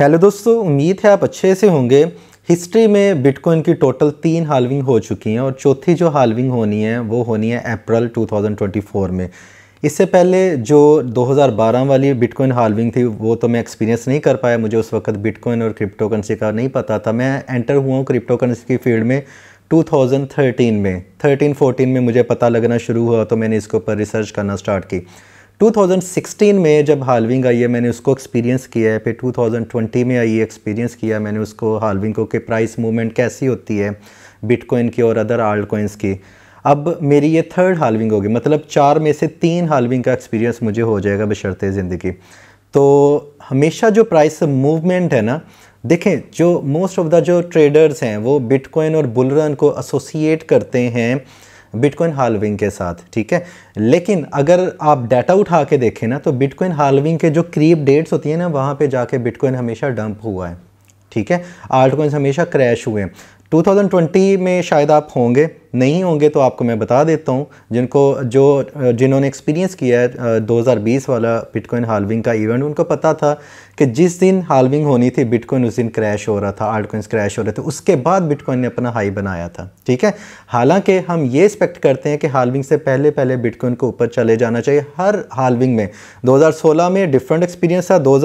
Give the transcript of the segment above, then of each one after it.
hello दोस्तों उम्मीद है आप अच्छे से होंगे हिस्ट्री में बिटकॉइन की टोटल तीन हालविंग हो चुकी हैं और चौथी जो हालविंग होनी है वो होनी है अप्रैल 2024 में इससे पहले जो 2012 वाली बिटकॉइन हालविंग थी वो तो मैं एक्सपीरियंस नहीं कर पाया मुझे उस वक्त बिटकॉइन और क्रिप्टो करेंसी का नहीं पता था मैं एंटर हुआ हूँ क्रिप्टो करेंसी की फील्ड में 2013 में 13-14 में मुझे पता लगना शुरू हुआ तो मैंने इसके ऊपर रिसर्च करना स्टार्ट की 2016 में जब हालविंग आई है मैंने उसको एक्सपीरियंस किया है फिर 2020 में आई एक्सपीरियंस किया मैंने उसको हालविंग को कि प्राइस मूवमेंट कैसी होती है बिटकॉइन की और अदर आल्ट कॉइन्स की अब मेरी ये थर्ड हालविंग होगी मतलब चार में से तीन हालविंग का एक्सपीरियंस मुझे हो जाएगा बशर्ते ज़िंदगी तो हमेशा जो प्राइस मूवमेंट है ना देखें जो मोस्ट ऑफ द जो ट्रेडर्स हैं वो बिटकॉइन और बुलरन को एसोसिएट करते हैं बिटकॉइन हालविंग के साथ ठीक है लेकिन अगर आप डाटा उठा के देखें ना तो बिटकॉइन हालविंग के जो करीब डेट्स होती है ना वहाँ पर जाके बिटकॉइन हमेशा डंप हुआ है ठीक है आर्ट कॉइन्स हमेशा क्रैश हुए हैं 2020 में शायद आप होंगे नहीं होंगे तो आपको मैं बता देता हूँ जिनको जो जिन्होंने एक्सपीरियंस किया है 2020 वाला बिटकॉइन हालविंग का इवेंट उनको पता था कि जिस दिन हालविंग होनी थी बिटकॉइन उस दिन क्रैश हो रहा था आर्टकॉइंस क्रैश हो रहे थे उसके बाद बिटकॉइन ने अपना हाई बनाया था ठीक है हालांकि हम ये एक्सपेक्ट करते हैं कि हालविंग से पहले पहले बिटकॉइन को ऊपर चले जाना चाहिए हर हालविंग में दो में डिफरेंट एक्सपीरियंस था दो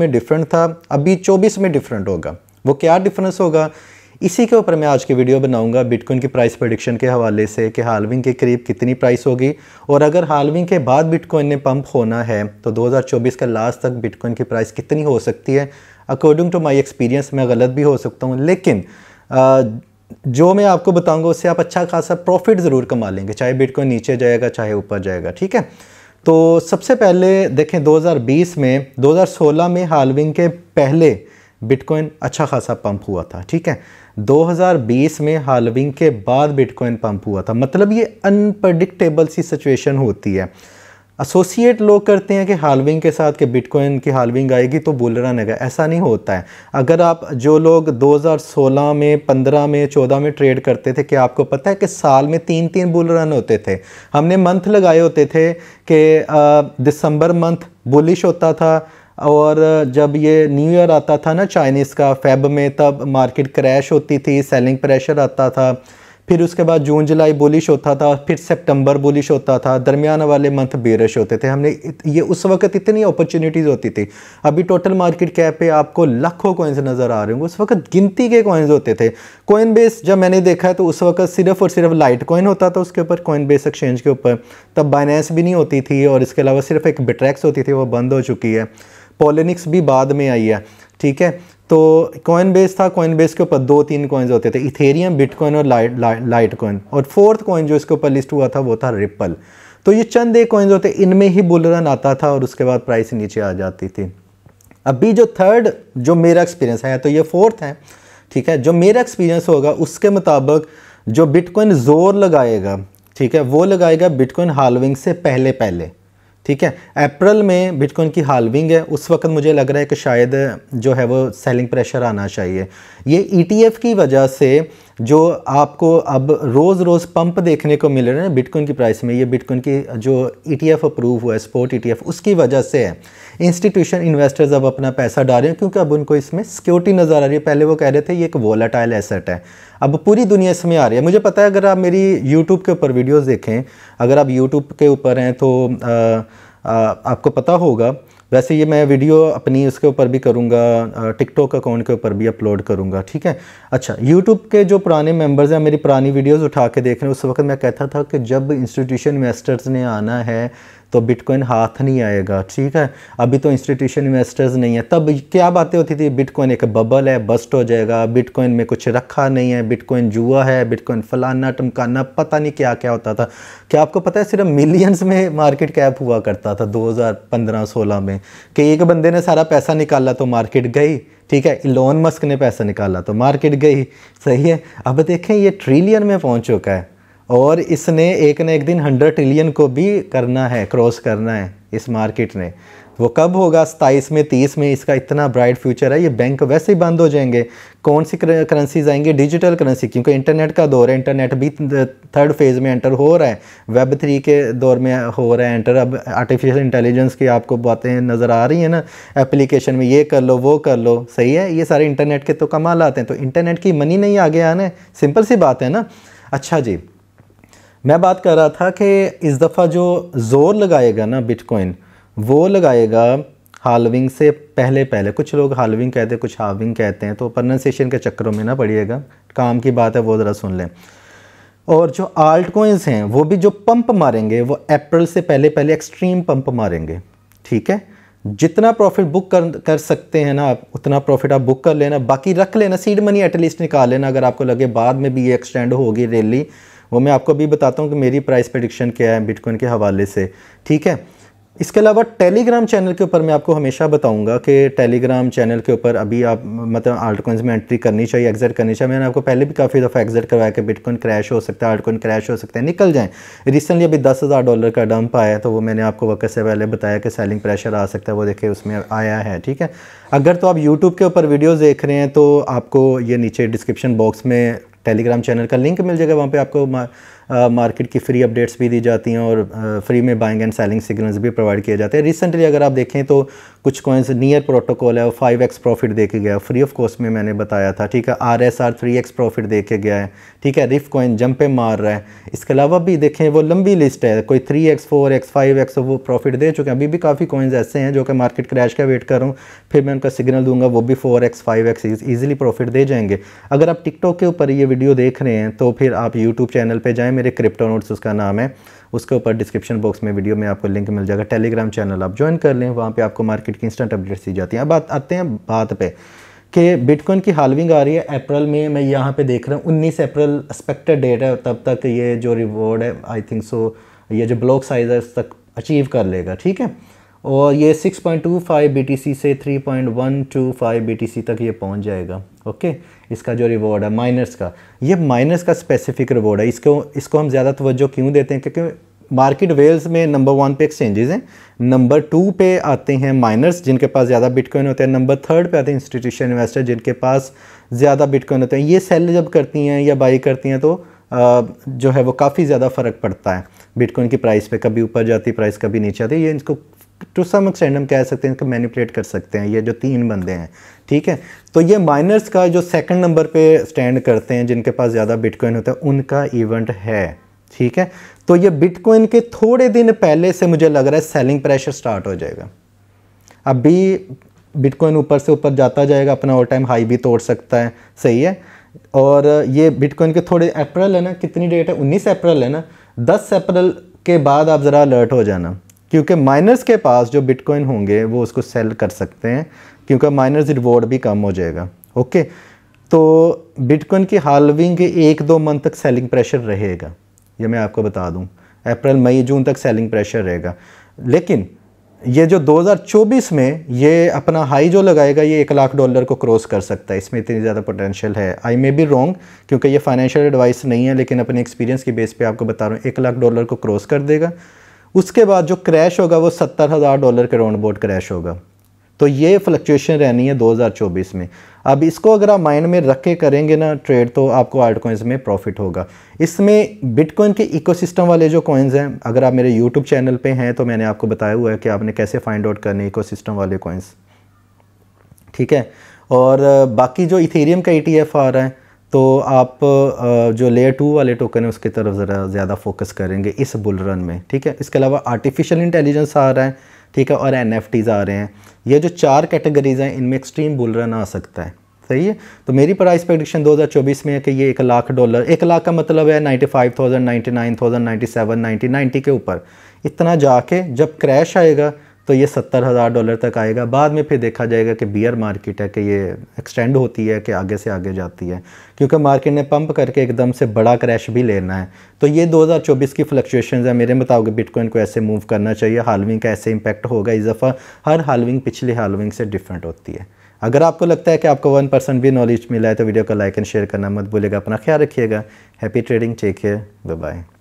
में डिफरेंट था अभी चौबीस में डिफरेंट होगा वो क्या डिफरेंस होगा इसी के ऊपर मैं आज की वीडियो बनाऊंगा बिटकॉइन की प्राइस प्रोडिक्शन के हवाले से कि हालविंग के करीब कितनी प्राइस होगी और अगर हालविंग के बाद बिटकॉइन ने पंप होना है तो 2024 का लास्ट तक बिटकॉइन की प्राइस कितनी हो सकती है अकॉर्डिंग टू माई एक्सपीरियंस मैं गलत भी हो सकता हूँ लेकिन आ, जो मैं आपको बताऊँगा उससे आप अच्छा खासा प्रॉफिट ज़रूर कमा लेंगे चाहे बिटकॉइन नीचे जाएगा चाहे ऊपर जाएगा ठीक है तो सबसे पहले देखें दो में दो में हालविंग के पहले बिटकॉइन अच्छा खासा पंप हुआ था ठीक है 2020 में हालविंग के बाद बिटकॉइन पंप हुआ था मतलब ये अनप्रडिक्टेबल सी सिचुएशन होती है एसोसिएट लोग करते हैं कि हालविंग के साथ कि बिटकॉइन की हालविंग आएगी तो बुल रन आएगा ऐसा नहीं होता है अगर आप जो लोग 2016 में 15 में 14 में ट्रेड करते थे कि आपको पता है कि साल में तीन तीन बुल रन होते थे हमने मंथ लगाए होते थे कि दिसंबर मंथ बुलिश होता था और जब ये न्यू ईयर आता था ना चाइनीज़ का फेब में तब मार्केट क्रैश होती थी सेलिंग प्रेशर आता था फिर उसके बाद जून जुलाई बुलिश होता था फिर सितंबर बुलिश होता था दरमियान वाले मंथ बेरश होते थे हमने ये उस वक्त इतनी अपॉर्चुनिटीज़ होती थी अभी टोटल मार्केट कैप पे आपको लाखों कोइंस नज़र आ रहे होंगे उस वक्त गिनती के कोइंस होते थे कोइन बेस जब मैंने देखा है तो उस वक्त सिर्फ और सिर्फ लाइट कोइन होता था उसके ऊपर कोइन बेस एक्सचेंज के ऊपर तब बाइनेंस भी नहीं होती थी और इसके अलावा सिर्फ एक बिट्रैक्स होती थी वो बंद हो चुकी है पोलिनिक्स भी बाद में आई है ठीक है तो कॉइन बेस था कॉइन बेस के ऊपर दो तीन कॉइन्स होते थे इथेरियम बिटकॉइन और लाइट लाइट कॉइन और फोर्थ कॉइन जो इसके ऊपर लिस्ट हुआ था वो था रिपल तो ये चंद एक कॉइन्स होते इनमें ही बुल रन आता था और उसके बाद प्राइस नीचे आ जाती थी अभी जो थर्ड जो मेरा एक्सपीरियंस है तो ये फोर्थ है ठीक है जो मेरा एक्सपीरियंस होगा उसके मुताबिक जो बिटकॉइन जोर लगाएगा ठीक है वो लगाएगा बिटकॉइन हालविंग से पहले पहले ठीक है अप्रैल में बिटकॉइन की हालविंग है उस वक्त मुझे लग रहा है कि शायद जो है वो सेलिंग प्रेशर आना चाहिए ये ईटीएफ e की वजह से जो आपको अब रोज़ रोज़ पंप देखने को मिल रहे हैं बिटकॉइन की प्राइस में ये बिटकॉइन की जो ईटीएफ e अप्रूव हुआ है स्पोर्ट ईटीएफ e उसकी वजह से है इंस्टीट्यूशन इन्वेस्टर्स अब अपना पैसा डाल रहे हैं क्योंकि अब उनको इसमें सिक्योरिटी नज़र आ रही है पहले वो कह रहे थे ये एक वॉलेटाइल एसेट है अब पूरी दुनिया इसमें आ रही है मुझे पता है अगर आप मेरी यूट्यूब के ऊपर वीडियोज़ देखें अगर आप यूट्यूब के ऊपर हैं तो आ, आ, आपको पता होगा वैसे ये मैं वीडियो अपनी उसके ऊपर भी करूँगा टिकटॉक अकाउंट के ऊपर भी अपलोड करूँगा ठीक है अच्छा यूट्यूब के जो पुराने मेम्बर्स हैं मेरी पुरानी वीडियोज़ उठा के देख रहे हैं उस वक्त मैं कहता था कि जब इंस्टीट्यूशन इन्वेस्टर्स ने आना है तो बिटकॉइन हाथ नहीं आएगा ठीक है अभी तो इंस्टीट्यूशन इन्वेस्टर्स नहीं है तब क्या बातें होती थी बिटकॉइन एक बबल है बस्ट हो जाएगा बिटकॉइन में कुछ रखा नहीं है बिटकॉइन जुआ है बिटकॉइन फलाना टमकाना पता नहीं क्या क्या होता था क्या आपको पता है सिर्फ मिलियंस में मार्केट कैप हुआ करता था 2015-16 में कि एक बंदे ने सारा पैसा निकाला तो मार्केट गई ठीक है इलोन मस्क ने पैसा निकाला तो मार्केट गई सही है अब देखें ये ट्रिलियन में पहुंच चुका है और इसने एक ना एक दिन हंड्रेड ट्रिलियन को भी करना है क्रॉस करना है इस मार्केट ने वो कब होगा सताईस में तीस में इसका इतना ब्राइट फ्यूचर है ये बैंक वैसे ही बंद हो जाएंगे कौन सी करेंसीज आएंगे डिजिटल करेंसी क्योंकि इंटरनेट का दौर है इंटरनेट भी थर्ड फेज़ में एंटर हो रहा है वेब थ्री के दौर में हो रहा है एंटर अब आर्टिफिशियल इंटेलिजेंस की आपको बातें नज़र आ रही हैं ना एप्लीकेशन में ये कर लो वो कर लो सही है ये सारे इंटरनेट के तो कमाल आते हैं तो इंटरनेट की मनी नहीं आगे आना सिंपल सी बात है ना अच्छा जी मैं बात कर रहा था कि इस दफ़ा जो ज़ोर लगाएगा ना बिटकॉइन वो लगाएगा हालविंग से पहले पहले कुछ लोग हालविंग कहते हैं कुछ हाविंग कहते हैं तो प्रनंसिएशन के चक्करों में ना पड़िएगा काम की बात है वो ज़रा सुन लें और जो आल्ट कोइंस हैं वो भी जो पंप मारेंगे वो अप्रैल से पहले पहले एक्सट्रीम पंप मारेंगे ठीक है जितना प्रॉफिट बुक कर कर सकते हैं ना आप उतना प्रॉफिट आप बुक कर लेना बाकी रख लेना सीड मनी एटलीस्ट निकाल लेना अगर आपको लगे बाद में भी ये एक्सटेंड होगी रैली वो मैं आपको अभी बताता हूँ कि मेरी प्राइस प्रडिक्शन क्या है बिटकॉइन के हवाले से ठीक है इसके अलावा टेलीग्राम चैनल के ऊपर मैं आपको हमेशा बताऊंगा कि टेलीग्राम चैनल के ऊपर अभी आप मतलब आल्टकॉइंस में एंट्री करनी चाहिए एग्जिट करनी चाहिए मैंने आपको पहले भी काफ़ी दफ़ा एग्जिट करवाया कि बिटकॉइन क्रैश हो सकता है आल्टकॉइन क्रैश हो सकता है निकल जाएं रिसेंटली अभी दस हज़ार डॉलर का डंप आया तो वो मैंने आपको वक्त से पहले बताया कि सेलिंग प्रेशर आ सकता है वो देखिए उसमें आया है ठीक है अगर तो आप यूट्यूब के ऊपर वीडियोज़ देख रहे हैं तो आपको ये नीचे डिस्क्रिप्शन बॉक्स में टेलीग्राम चैनल का लिंक मिल जाएगा वहाँ पे आपको मार्केट की फ्री अपडेट्स भी दी जाती हैं और फ्री में बाइंग एंड सेलिंग सिग्नल्स भी प्रोवाइड किए जाते हैं रिसेंटली अगर आप देखें तो कुछ कॉइन्स नियर प्रोटोकॉल है फाइव एक्स प्रॉफिट दे के गया फ्री ऑफ कॉस्ट में मैंने बताया था ठीक है R S R three X profit दे के गया है ठीक है रिफ कॉइन जंपे मार रहा है इसके अलावा भी देखें वो लंबी लिस्ट है कोई three X four X five X वो प्रॉफिट दे चुके हैं अभी भी काफ़ी कॉइन्स ऐसे हैं जो कि मार्केट क्रैश का वेट कर रहा हूँ फिर मैं उनका सिग्नल दूंगा वो भी four X five X easily profit दे जाएंगे अगर आप टिकटॉक के ऊपर ये वीडियो देख रहे हैं तो फिर आप यूट्यूब चैनल पर जाएँ मेरे क्रिप्टो नोट्स उसका नाम है उसके ऊपर डिस्क्रिप्शन बॉक्स में वीडियो में आपको लिंक मिल जाएगा टेलीग्राम चैनल आप ज्वाइन कर लें वहाँ पर आपको मार्केट की इंस्टेंट अपडेट्स दी जाती हैं अब बात आते हैं बात पर कि बिटकॉइन की हालविंग आ रही है अप्रैल में मैं यहाँ पर देख रहा हूँ उन्नीस अप्रैल एक्सपेक्टेड डेट है तब तक ये जो रिवॉर्ड है आई थिंक सो ये जो ब्लॉक साइज है तक अचीव कर लेगा ठीक है और ये 6.25 BTC से 3.125 BTC तक ये पहुंच जाएगा ओके इसका जो रिवॉर्ड है माइनर्स का ये माइनर्स का स्पेसिफिक रिवॉर्ड है इसको इसको हम ज़्यादा तवज्जो क्यों देते हैं क्योंकि मार्केट वेल्स में नंबर वन पे एक्सचेंजेस हैं नंबर टू पे आते हैं माइनर्स जिनके पास ज़्यादा बिटकॉइन होते हैं नंबर थर्ड पे आते हैं इंस्टीट्यूशन इन्वेस्टर जिनके पास ज़्यादा बिटकॉइन होते हैं ये सेल जब करती हैं या बाई करती हैं तो जो है वो काफ़ी ज़्यादा फ़र्क पड़ता है बिटकॉइन की प्राइस पे कभी ऊपर जाती प्राइस कभी नीचे आती है ये इनको टू सम एक्सटेंड हम कह सकते हैं कि मैनिपुलेट कर सकते हैं ये जो तीन बंदे हैं ठीक है तो ये माइनर्स का जो सेकंड नंबर पे स्टैंड करते हैं जिनके पास ज़्यादा बिटकॉइन होता है उनका इवेंट है ठीक है तो ये बिटकॉइन के थोड़े दिन पहले से मुझे लग रहा है सेलिंग प्रेशर स्टार्ट हो जाएगा अभी बिटकॉइन ऊपर से ऊपर जाता जाएगा अपना ऑल टाइम हाई भी तोड़ सकता है सही है और ये बिटकॉइन के थोड़े अप्रैल है ना कितनी डेट है 19 अप्रैल है ना 10 अप्रैल के बाद आप ज़रा अलर्ट हो जाना क्योंकि माइनर्स के पास जो बिटकॉइन होंगे वो उसको सेल कर सकते हैं क्योंकि माइनर्स रिवॉर्ड भी कम हो जाएगा ओके तो बिटकॉइन की हालविंग एक दो मंथ तक सेलिंग प्रेशर रहेगा ये मैं आपको बता दूं अप्रैल मई जून तक सेलिंग प्रेशर रहेगा लेकिन ये जो 2024 में ये अपना हाई जो लगाएगा ये एक लाख डॉलर को क्रॉस कर सकता है इसमें इतनी ज़्यादा पोटेंशियल है आई मे बी रॉन्ग क्योंकि ये फाइनेंशियल एडवाइस नहीं है लेकिन अपने एक्सपीरियंस के बेस पे आपको बता रहा हूँ एक लाख डॉलर को क्रॉस कर देगा उसके बाद जो क्रैश होगा वो सत्तर हज़ार डॉलर के राउंड बोर्ड क्रैश होगा तो ये फ्लक्चुएशन रहनी है 2024 में अब इसको अगर आप माइंड में रख के करेंगे ना ट्रेड तो आपको आर्ट कॉइन्स में प्रॉफिट होगा इसमें बिटकॉइन के इकोसिस्टम वाले जो कॉइन्स हैं अगर आप मेरे यूट्यूब चैनल पे हैं तो मैंने आपको बताया हुआ है कि आपने कैसे फाइंड आउट करने सिस्टम वाले कॉइन्स ठीक है और बाकी जो इथेरियम का ई आ रहा है तो आप जो लेयर टू वाले टोकन है उसकी तरफ ज़रा ज़्यादा फोकस करेंगे इस बुल रन में ठीक है इसके अलावा आर्टिफिशियल इंटेलिजेंस आ रहा है ठीक है और एन आ रहे हैं ये जो चार कैटेगरीज हैं इनमें एक्सट्रीम बुल रन आ सकता है सही है तो मेरी प्राइस प्रडिक्शन 2024 में है कि ये एक लाख डॉलर एक लाख का मतलब है 95,000, 99,000, 97, 90, 90 के ऊपर इतना जाके जब क्रैश आएगा तो ये सत्तर हज़ार डॉलर तक आएगा बाद में फिर देखा जाएगा कि बियर मार्केट है कि ये एक्सटेंड होती है कि आगे से आगे जाती है क्योंकि मार्केट ने पंप करके एकदम से बड़ा क्रैश भी लेना है तो ये 2024 की फ्लक्चुएशन है मेरे मुताबिक बिटकॉइन को ऐसे मूव करना चाहिए हालविंग का ऐसे इम्पैक्ट होगा इस दफ़ा हर हालविंग पिछली हालविंग से डिफरेंट होती है अगर आपको लगता है कि आपको वन परसेंट भी नॉलेज मिला है तो वीडियो को लाइक एंड शेयर करना मत भूलेगा अपना ख्याल रखिएगा happy trading take care bye